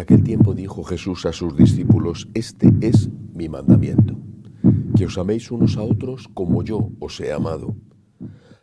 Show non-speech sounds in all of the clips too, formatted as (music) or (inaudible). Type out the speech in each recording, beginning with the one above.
aquel tiempo dijo Jesús a sus discípulos, este es mi mandamiento, que os améis unos a otros como yo os he amado.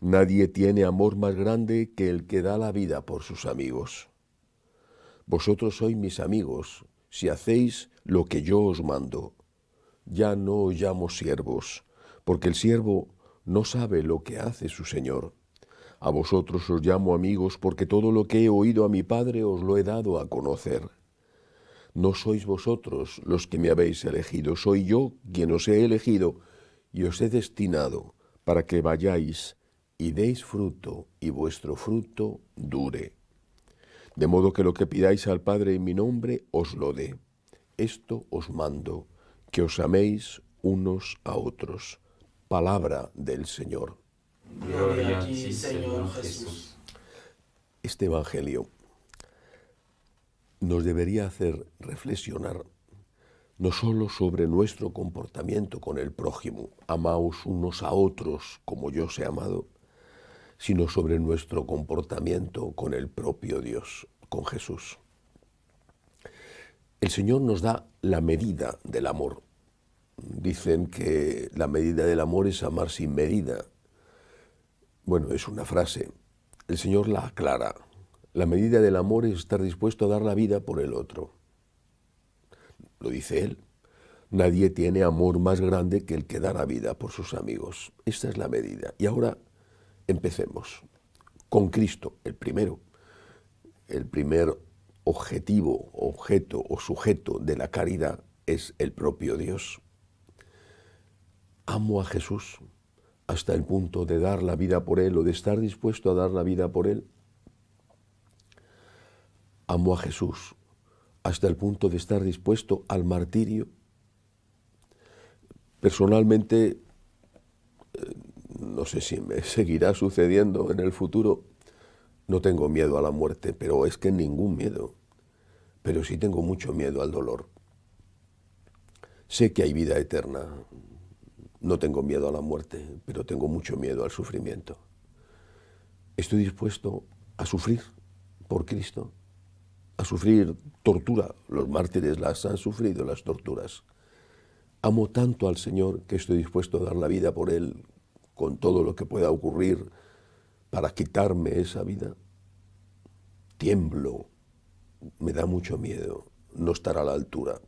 Nadie tiene amor más grande que el que da la vida por sus amigos. Vosotros sois mis amigos si hacéis lo que yo os mando. Ya no os llamo siervos, porque el siervo no sabe lo que hace su Señor. A vosotros os llamo amigos porque todo lo que he oído a mi Padre os lo he dado a conocer. No sois vosotros los que me habéis elegido, soy yo quien os he elegido y os he destinado para que vayáis y deis fruto y vuestro fruto dure. De modo que lo que pidáis al Padre en mi nombre os lo dé. Esto os mando, que os améis unos a otros. Palabra del Señor. Gloria a ti, Señor Jesús. Este Evangelio nos debería hacer reflexionar no solo sobre nuestro comportamiento con el prójimo, amaos unos a otros como yo os he amado, sino sobre nuestro comportamiento con el propio Dios, con Jesús. El Señor nos da la medida del amor. Dicen que la medida del amor es amar sin medida. Bueno, es una frase. El Señor la aclara. La medida del amor es estar dispuesto a dar la vida por el otro. Lo dice él. Nadie tiene amor más grande que el que da la vida por sus amigos. Esta es la medida. Y ahora empecemos. Con Cristo, el primero. El primer objetivo, objeto o sujeto de la caridad es el propio Dios. Amo a Jesús hasta el punto de dar la vida por Él o de estar dispuesto a dar la vida por Él ¿Amo a Jesús hasta el punto de estar dispuesto al martirio. Personalmente, eh, no sé si me (laughs) seguirá sucediendo en el futuro, no tengo miedo a la muerte, pero es que ningún miedo, pero sí tengo mucho miedo al dolor. Sé que hay vida eterna, no tengo miedo a la muerte, pero tengo mucho miedo al sufrimiento. Estoy dispuesto a sufrir por Cristo a sufrir tortura. Los mártires las han sufrido, las torturas. Amo tanto al Señor que estoy dispuesto a dar la vida por Él con todo lo que pueda ocurrir para quitarme esa vida. Tiemblo, me da mucho miedo no estar a la altura.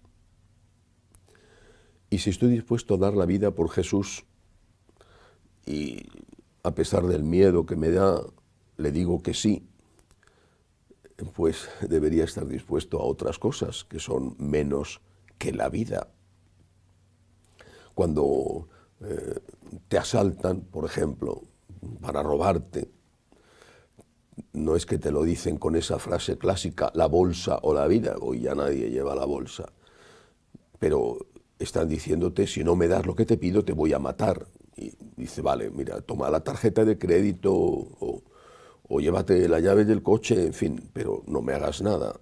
Y si estoy dispuesto a dar la vida por Jesús y a pesar del miedo que me da, le digo que sí, pues debería estar dispuesto a otras cosas que son menos que la vida. Cuando eh, te asaltan, por ejemplo, para robarte, no es que te lo dicen con esa frase clásica, la bolsa o la vida, hoy ya nadie lleva la bolsa, pero están diciéndote, si no me das lo que te pido, te voy a matar. Y dice, vale, mira, toma la tarjeta de crédito o o llévate la llave del coche, en fin, pero no me hagas nada,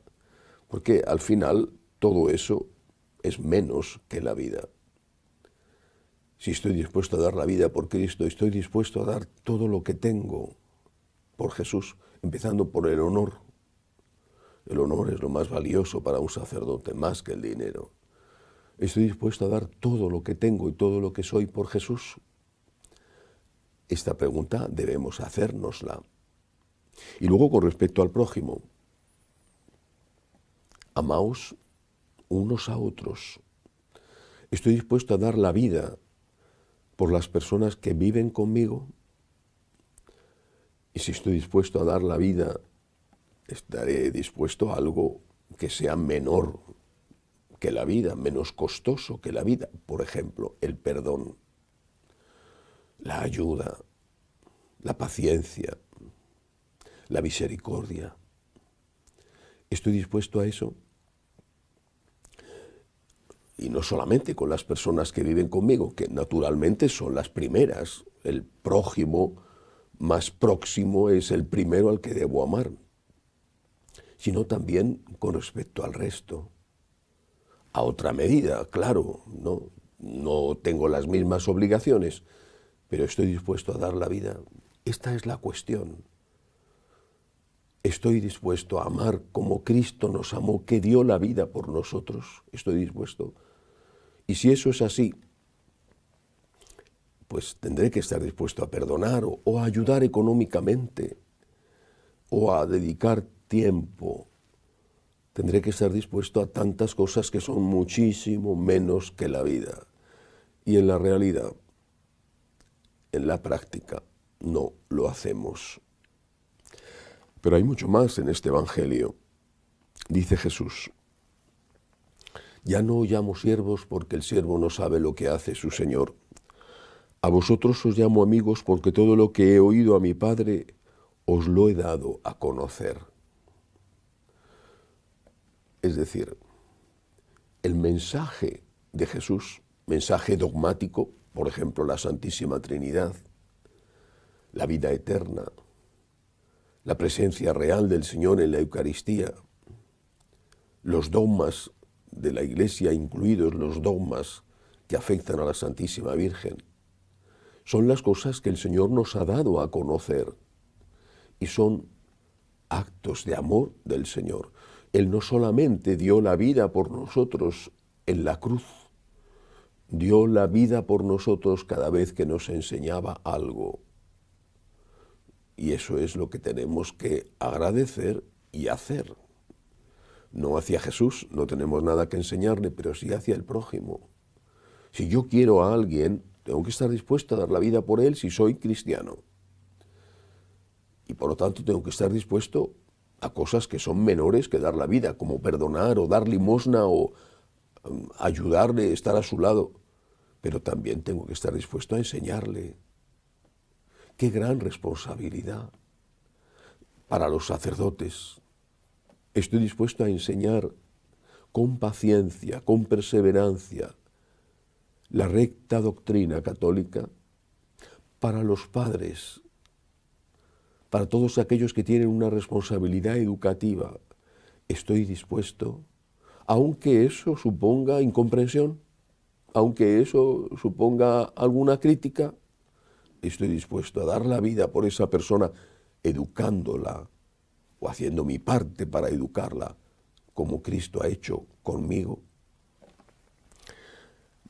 porque al final todo eso es menos que la vida. Si estoy dispuesto a dar la vida por Cristo, estoy dispuesto a dar todo lo que tengo por Jesús, empezando por el honor. El honor es lo más valioso para un sacerdote, más que el dinero. Estoy dispuesto a dar todo lo que tengo y todo lo que soy por Jesús. Esta pregunta debemos hacérnosla y luego con respecto al prójimo, amaos unos a otros. Estoy dispuesto a dar la vida por las personas que viven conmigo. Y si estoy dispuesto a dar la vida, estaré dispuesto a algo que sea menor que la vida, menos costoso que la vida. Por ejemplo, el perdón, la ayuda, la paciencia, la misericordia. ¿Estoy dispuesto a eso? Y no solamente con las personas que viven conmigo, que naturalmente son las primeras. El prójimo más próximo es el primero al que debo amar, sino también con respecto al resto. A otra medida, claro, no, no tengo las mismas obligaciones, pero estoy dispuesto a dar la vida. Esta es la cuestión estoy dispuesto a amar como Cristo nos amó, que dio la vida por nosotros, estoy dispuesto. Y si eso es así, pues tendré que estar dispuesto a perdonar o, a ayudar económicamente o a dedicar tiempo. Tendré que estar dispuesto a tantas cosas que son muchísimo menos que la vida. Y en la realidad, en la práctica, no lo hacemos. Pero hay mucho más en este Evangelio. Dice Jesús, ya no llamo siervos porque el siervo no sabe lo que hace su Señor. A vosotros os llamo amigos porque todo lo que he oído a mi Padre os lo he dado a conocer. Es decir, el mensaje de Jesús, mensaje dogmático, por ejemplo, la Santísima Trinidad, la vida eterna, la presencia real del Señor en la Eucaristía, los dogmas de la Iglesia, incluidos los dogmas que afectan a la Santísima Virgen, son las cosas que el Señor nos ha dado a conocer y son actos de amor del Señor. Él no solamente dio la vida por nosotros en la cruz, dio la vida por nosotros cada vez que nos enseñaba algo. Y eso es lo que tenemos que agradecer y hacer. No hacia Jesús, no tenemos nada que enseñarle, pero sí hacia el prójimo. Si yo quiero a alguien, tengo que estar dispuesto a dar la vida por él si soy cristiano. Y por lo tanto tengo que estar dispuesto a cosas que son menores que dar la vida, como perdonar o dar limosna o mm, ayudarle, estar a su lado. Pero también tengo que estar dispuesto a enseñarle, Qué gran responsabilidad para los sacerdotes. Estoy dispuesto a enseñar con paciencia, con perseverancia, la recta doctrina católica para los padres, para todos aquellos que tienen una responsabilidad educativa. Estoy dispuesto, aunque eso suponga incomprensión, aunque eso suponga alguna crítica, estoy dispuesto a dar la vida por esa persona educándola o haciendo mi parte para educarla como Cristo ha hecho conmigo.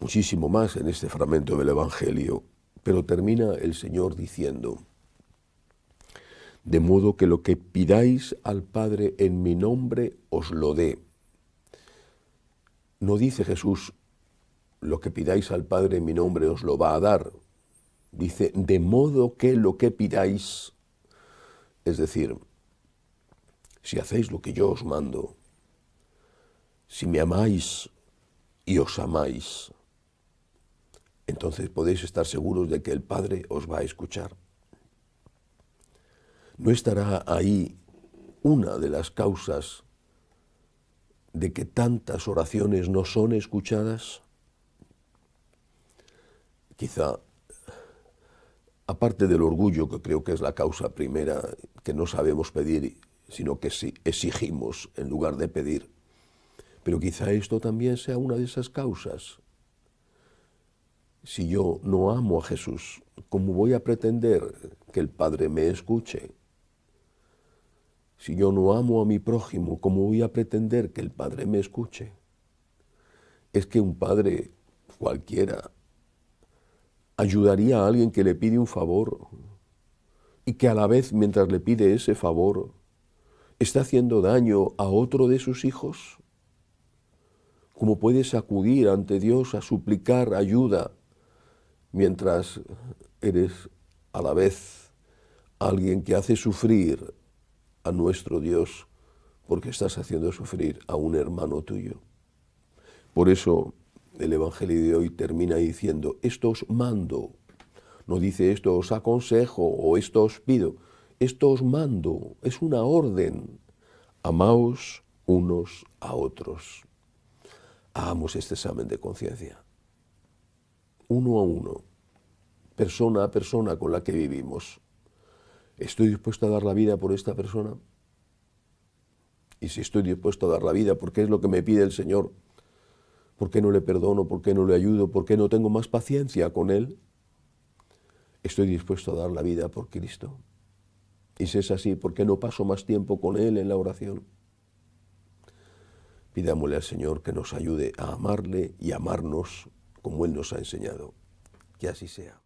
Muchísimo más en este fragmento del Evangelio, pero termina el Señor diciendo, de modo que lo que pidáis al Padre en mi nombre os lo dé. No dice Jesús, lo que pidáis al Padre en mi nombre os lo va a dar, Dice, de modo que lo que pidáis, es decir, si hacéis lo que yo os mando, si me amáis y os amáis, entonces podéis estar seguros de que el Padre os va a escuchar. No estará ahí una de las causas de que tantas oraciones no son escuchadas? Quizá aparte del orgullo, que creo que es la causa primera que no sabemos pedir, sino que exigimos en lugar de pedir, pero quizá esto también sea una de esas causas. Si yo no amo a Jesús, ¿cómo voy a pretender que el Padre me escuche? Si yo no amo a mi prójimo, ¿cómo voy a pretender que el Padre me escuche? Es que un Padre cualquiera ayudaría a alguien que le pide un favor y que a la vez mientras le pide ese favor está haciendo daño a otro de sus hijos? ¿Cómo puedes acudir ante Dios a suplicar ayuda mientras eres a la vez alguien que hace sufrir a nuestro Dios porque estás haciendo sufrir a un hermano tuyo? Por eso el Evangelio de hoy termina diciendo, esto os mando. No dice esto os aconsejo o esto os pido. Esto os mando. Es una orden. Amaos unos a otros. Hagamos este examen de conciencia. Uno a uno. Persona a persona con la que vivimos. ¿Estoy dispuesto a dar la vida por esta persona? Y si estoy dispuesto a dar la vida porque es lo que me pide el Señor, ¿Por qué no le perdono? ¿Por qué no le ayudo? ¿Por qué no tengo más paciencia con él? Estoy dispuesto a dar la vida por Cristo. Y si es así, ¿por qué no paso más tiempo con él en la oración? Pidámosle al Señor que nos ayude a amarle y amarnos como Él nos ha enseñado. Que así sea.